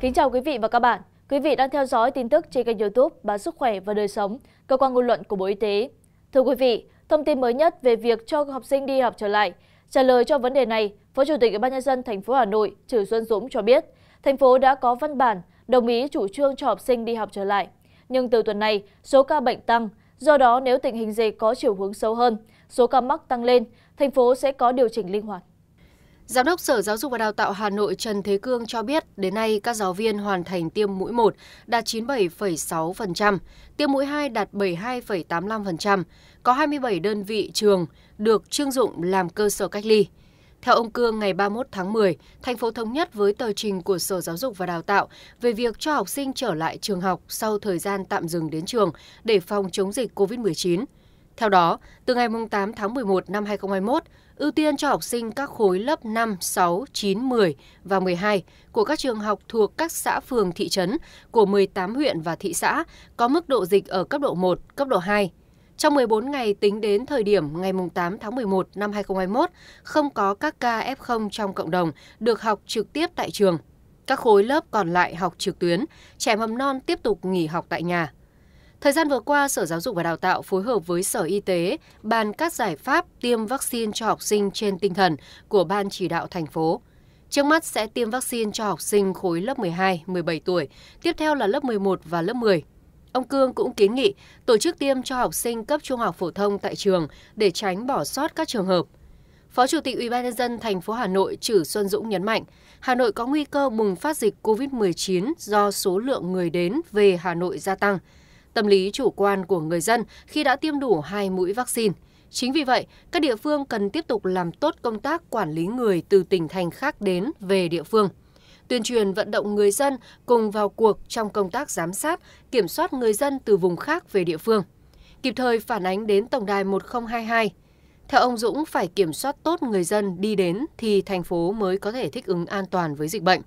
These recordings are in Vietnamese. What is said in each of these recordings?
Kính chào quý vị và các bạn. Quý vị đang theo dõi tin tức trên kênh youtube Báo Sức Khỏe và Đời Sống, cơ quan ngôn luận của Bộ Y tế. Thưa quý vị, thông tin mới nhất về việc cho học sinh đi học trở lại. Trả lời cho vấn đề này, Phó Chủ tịch Ủy ban nhân dân thành phố Hà Nội Trử Xuân Dũng cho biết, thành phố đã có văn bản đồng ý chủ trương cho học sinh đi học trở lại. Nhưng từ tuần này, số ca bệnh tăng, do đó nếu tình hình dịch có chiều hướng xấu hơn, số ca mắc tăng lên, thành phố sẽ có điều chỉnh linh hoạt. Giám đốc Sở Giáo dục và Đào tạo Hà Nội Trần Thế Cương cho biết, đến nay các giáo viên hoàn thành tiêm mũi 1 đạt 97,6%, tiêm mũi 2 đạt 72,85%, có 27 đơn vị trường được trưng dụng làm cơ sở cách ly. Theo ông Cương, ngày 31 tháng 10, thành phố thống nhất với tờ trình của Sở Giáo dục và Đào tạo về việc cho học sinh trở lại trường học sau thời gian tạm dừng đến trường để phòng chống dịch COVID-19. Theo đó, từ ngày 8 tháng 11 năm 2021, ưu tiên cho học sinh các khối lớp 5, 6, 9, 10 và 12 của các trường học thuộc các xã phường thị trấn của 18 huyện và thị xã có mức độ dịch ở cấp độ 1, cấp độ 2. Trong 14 ngày tính đến thời điểm ngày 8 tháng 11 năm 2021, không có các ca F0 trong cộng đồng được học trực tiếp tại trường. Các khối lớp còn lại học trực tuyến, trẻ mầm non tiếp tục nghỉ học tại nhà. Thời gian vừa qua, Sở Giáo dục và Đào tạo phối hợp với Sở Y tế bàn các giải pháp tiêm vaccine cho học sinh trên tinh thần của Ban chỉ đạo thành phố. Trước mắt sẽ tiêm vaccine cho học sinh khối lớp 12, 17 tuổi, tiếp theo là lớp 11 và lớp 10. Ông Cương cũng kiến nghị tổ chức tiêm cho học sinh cấp trung học phổ thông tại trường để tránh bỏ sót các trường hợp. Phó Chủ tịch UBND thành phố Hà Nội Trử Xuân Dũng nhấn mạnh, Hà Nội có nguy cơ bùng phát dịch COVID-19 do số lượng người đến về Hà Nội gia tăng – tâm lý chủ quan của người dân khi đã tiêm đủ hai mũi vaccine. Chính vì vậy, các địa phương cần tiếp tục làm tốt công tác quản lý người từ tỉnh thành khác đến về địa phương tuyên truyền vận động người dân cùng vào cuộc trong công tác giám sát, kiểm soát người dân từ vùng khác về địa phương. Kịp thời phản ánh đến Tổng đài 1022. Theo ông Dũng, phải kiểm soát tốt người dân đi đến thì thành phố mới có thể thích ứng an toàn với dịch bệnh.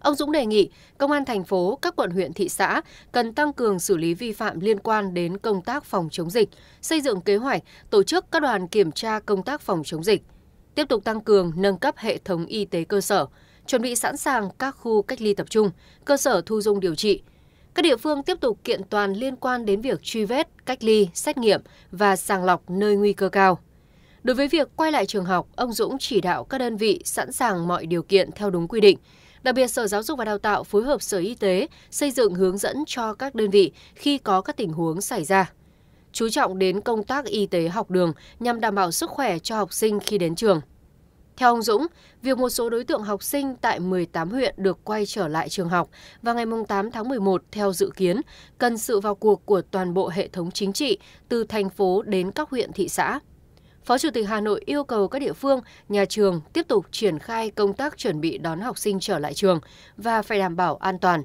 Ông Dũng đề nghị công an thành phố, các quận huyện thị xã cần tăng cường xử lý vi phạm liên quan đến công tác phòng chống dịch, xây dựng kế hoạch, tổ chức các đoàn kiểm tra công tác phòng chống dịch, tiếp tục tăng cường nâng cấp hệ thống y tế cơ sở, chuẩn bị sẵn sàng các khu cách ly tập trung, cơ sở thu dung điều trị. Các địa phương tiếp tục kiện toàn liên quan đến việc truy vết, cách ly, xét nghiệm và sàng lọc nơi nguy cơ cao. Đối với việc quay lại trường học, ông Dũng chỉ đạo các đơn vị sẵn sàng mọi điều kiện theo đúng quy định, đặc biệt sở giáo dục và đào tạo phối hợp sở y tế xây dựng hướng dẫn cho các đơn vị khi có các tình huống xảy ra chú trọng đến công tác y tế học đường nhằm đảm bảo sức khỏe cho học sinh khi đến trường. Theo ông Dũng, việc một số đối tượng học sinh tại 18 huyện được quay trở lại trường học vào ngày 8 tháng 11 theo dự kiến cần sự vào cuộc của toàn bộ hệ thống chính trị từ thành phố đến các huyện thị xã. Phó Chủ tịch Hà Nội yêu cầu các địa phương, nhà trường tiếp tục triển khai công tác chuẩn bị đón học sinh trở lại trường và phải đảm bảo an toàn.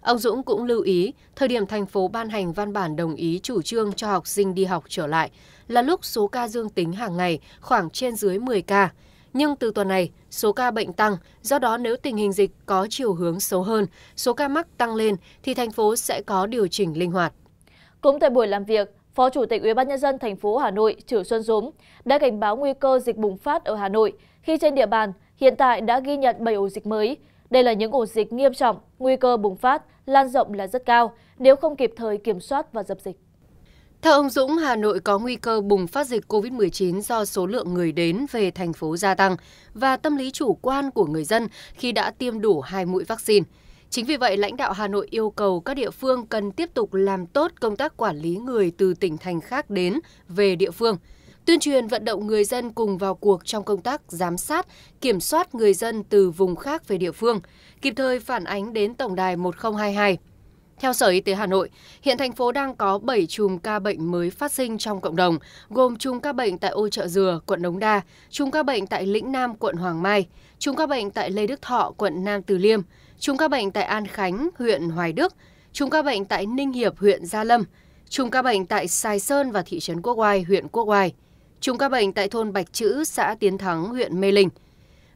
Ông Dũng cũng lưu ý, thời điểm thành phố ban hành văn bản đồng ý chủ trương cho học sinh đi học trở lại là lúc số ca dương tính hàng ngày khoảng trên dưới 10 ca. Nhưng từ tuần này, số ca bệnh tăng, do đó nếu tình hình dịch có chiều hướng xấu hơn, số ca mắc tăng lên thì thành phố sẽ có điều chỉnh linh hoạt. Cũng tại buổi làm việc, Phó Chủ tịch UBND thành phố Hà Nội Trử Xuân Dũng đã cảnh báo nguy cơ dịch bùng phát ở Hà Nội khi trên địa bàn hiện tại đã ghi nhận 7 ổ dịch mới. Đây là những ổ dịch nghiêm trọng, nguy cơ bùng phát, lan rộng là rất cao nếu không kịp thời kiểm soát và dập dịch. Theo ông Dũng, Hà Nội có nguy cơ bùng phát dịch COVID-19 do số lượng người đến về thành phố gia tăng và tâm lý chủ quan của người dân khi đã tiêm đủ hai mũi vaccine chính vì vậy lãnh đạo hà nội yêu cầu các địa phương cần tiếp tục làm tốt công tác quản lý người từ tỉnh thành khác đến về địa phương tuyên truyền vận động người dân cùng vào cuộc trong công tác giám sát, kiểm soát người dân từ vùng khác về địa phương, kịp thời phản ánh đến Tổng đài 1022. Theo Sở Y tế Hà Nội, hiện thành phố đang có 7 chùm ca bệnh mới phát sinh trong cộng đồng, gồm chùm ca bệnh tại Ô Chợ Dừa, quận Đống Đa, chùm ca bệnh tại Lĩnh Nam, quận Hoàng Mai, chùm ca bệnh tại Lê Đức Thọ, quận Nam Từ Liêm, chùm ca bệnh tại An Khánh, huyện Hoài Đức, chùm ca bệnh tại Ninh Hiệp, huyện Gia Lâm, chùm ca bệnh tại Sài Sơn và thị trấn Quốc Oai, huyện Quốc Oai, chùm ca bệnh tại thôn Bạch Chữ, xã Tiến Thắng, huyện Mê Linh –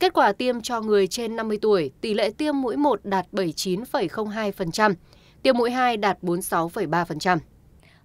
kết quả tiêm cho người trên 50 tuổi, tỷ lệ tiêm mũi 1 đạt 79,02%, tiêm mũi 2 đạt 46,3%.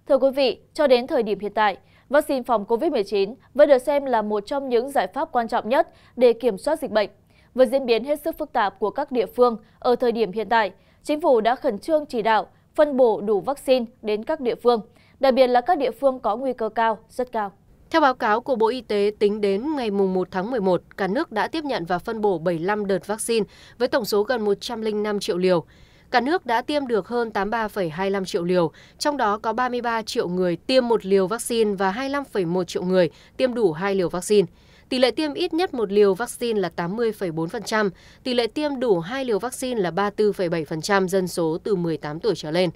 Thưa quý vị, cho đến thời điểm hiện tại, vaccine phòng COVID-19 vẫn được xem là một trong những giải pháp quan trọng nhất để kiểm soát dịch bệnh. Với diễn biến hết sức phức tạp của các địa phương ở thời điểm hiện tại, chính phủ đã khẩn trương chỉ đạo phân bổ đủ vaccine đến các địa phương, đặc biệt là các địa phương có nguy cơ cao, rất cao. Theo báo cáo của Bộ Y tế, tính đến ngày 1 tháng 11, cả nước đã tiếp nhận và phân bổ 75 đợt vaccine với tổng số gần 105 triệu liều. Cả nước đã tiêm được hơn 83,25 triệu liều, trong đó có 33 triệu người tiêm một liều vaccine và 25,1 triệu người tiêm đủ hai liều vaccine. Tỷ lệ tiêm ít nhất một liều vaccine là 80,4%, tỷ lệ tiêm đủ hai liều vaccine là 34,7% dân số từ 18 tuổi trở lên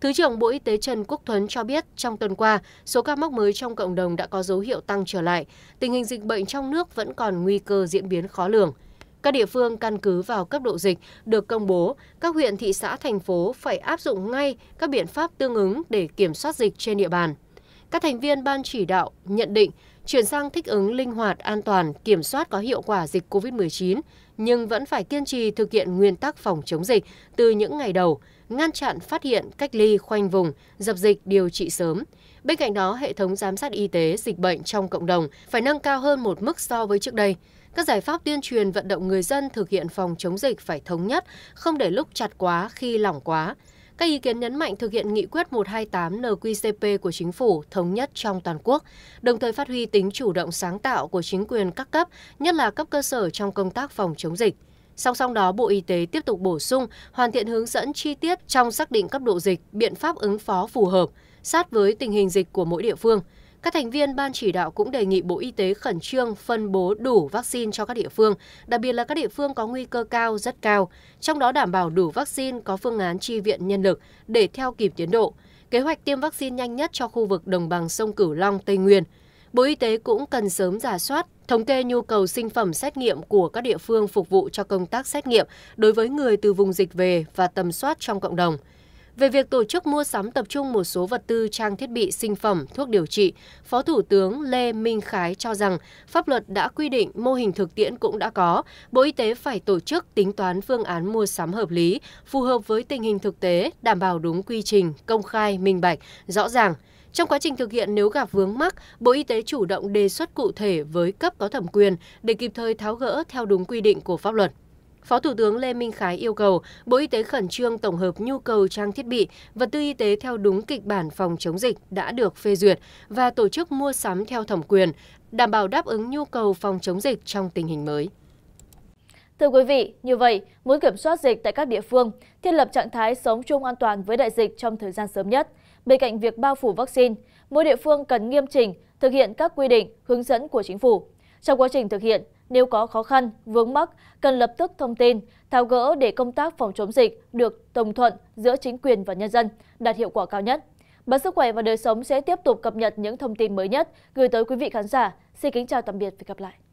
thứ trưởng bộ y tế trần quốc tuấn cho biết trong tuần qua số ca mắc mới trong cộng đồng đã có dấu hiệu tăng trở lại tình hình dịch bệnh trong nước vẫn còn nguy cơ diễn biến khó lường các địa phương căn cứ vào cấp độ dịch được công bố, các huyện, thị xã, thành phố phải áp dụng ngay các biện pháp tương ứng để kiểm soát dịch trên địa bàn. Các thành viên ban chỉ đạo nhận định chuyển sang thích ứng linh hoạt, an toàn, kiểm soát có hiệu quả dịch COVID-19, nhưng vẫn phải kiên trì thực hiện nguyên tắc phòng chống dịch từ những ngày đầu, ngăn chặn phát hiện cách ly khoanh vùng dập dịch điều trị sớm bên cạnh đó hệ thống giám sát y tế dịch bệnh trong cộng đồng phải nâng cao hơn một mức so với trước đây các giải pháp tuyên truyền vận động người dân thực hiện phòng chống dịch phải thống nhất không để lúc chặt quá khi lỏng quá các ý kiến nhấn mạnh thực hiện nghị quyết 128 NQCP của chính phủ thống nhất trong toàn quốc, đồng thời phát huy tính chủ động sáng tạo của chính quyền các cấp, nhất là cấp cơ sở trong công tác phòng chống dịch song song đó bộ y tế tiếp tục bổ sung hoàn thiện hướng dẫn chi tiết trong xác định cấp độ dịch biện pháp ứng phó phù hợp sát với tình hình dịch của mỗi địa phương các thành viên ban chỉ đạo cũng đề nghị Bộ Y tế khẩn trương phân bố đủ vaccine cho các địa phương, đặc biệt là các địa phương có nguy cơ cao rất cao, trong đó đảm bảo đủ vaccine có phương án chi viện nhân lực để theo kịp tiến độ, kế hoạch tiêm vaccine nhanh nhất cho khu vực đồng bằng sông Cửu Long, Tây Nguyên. Bộ Y tế cũng cần sớm giả soát, thống kê nhu cầu sinh phẩm xét nghiệm của các địa phương phục vụ cho công tác xét nghiệm đối với người từ vùng dịch về và tầm soát trong cộng đồng về việc tổ chức mua sắm tập trung một số vật tư trang thiết bị sinh phẩm thuốc điều trị phó thủ tướng lê minh khái cho rằng pháp luật đã quy định mô hình thực tiễn cũng đã có bộ y tế phải tổ chức tính toán phương án mua sắm hợp lý phù hợp với tình hình thực tế đảm bảo đúng quy trình công khai minh bạch rõ ràng trong quá trình thực hiện nếu gặp vướng mắc bộ y tế chủ động đề xuất cụ thể với cấp có thẩm quyền để kịp thời tháo gỡ theo đúng quy định của pháp luật Phó Thủ tướng Lê Minh Khái yêu cầu Bộ Y tế khẩn trương tổng hợp nhu cầu trang thiết bị, vật tư y tế theo đúng kịch bản phòng chống dịch đã được phê duyệt và tổ chức mua sắm theo thẩm quyền, đảm bảo đáp ứng nhu cầu phòng chống dịch trong tình hình mới. Thưa quý vị, như vậy, muốn kiểm soát dịch tại các địa phương, thiết lập trạng thái sống chung an toàn với đại dịch trong thời gian sớm nhất – bên cạnh việc bao phủ vaccine mỗi địa phương cần nghiêm chỉnh thực hiện các quy định hướng dẫn của chính phủ trong quá trình thực hiện nếu có khó khăn vướng mắc cần lập tức thông tin tháo gỡ để công tác phòng chống dịch được đồng thuận giữa chính quyền và nhân dân đạt hiệu quả cao nhất báo sức khỏe và đời sống sẽ tiếp tục cập nhật những thông tin mới nhất gửi tới quý vị khán giả. Xin kính chào tạm biệt và gặp lại.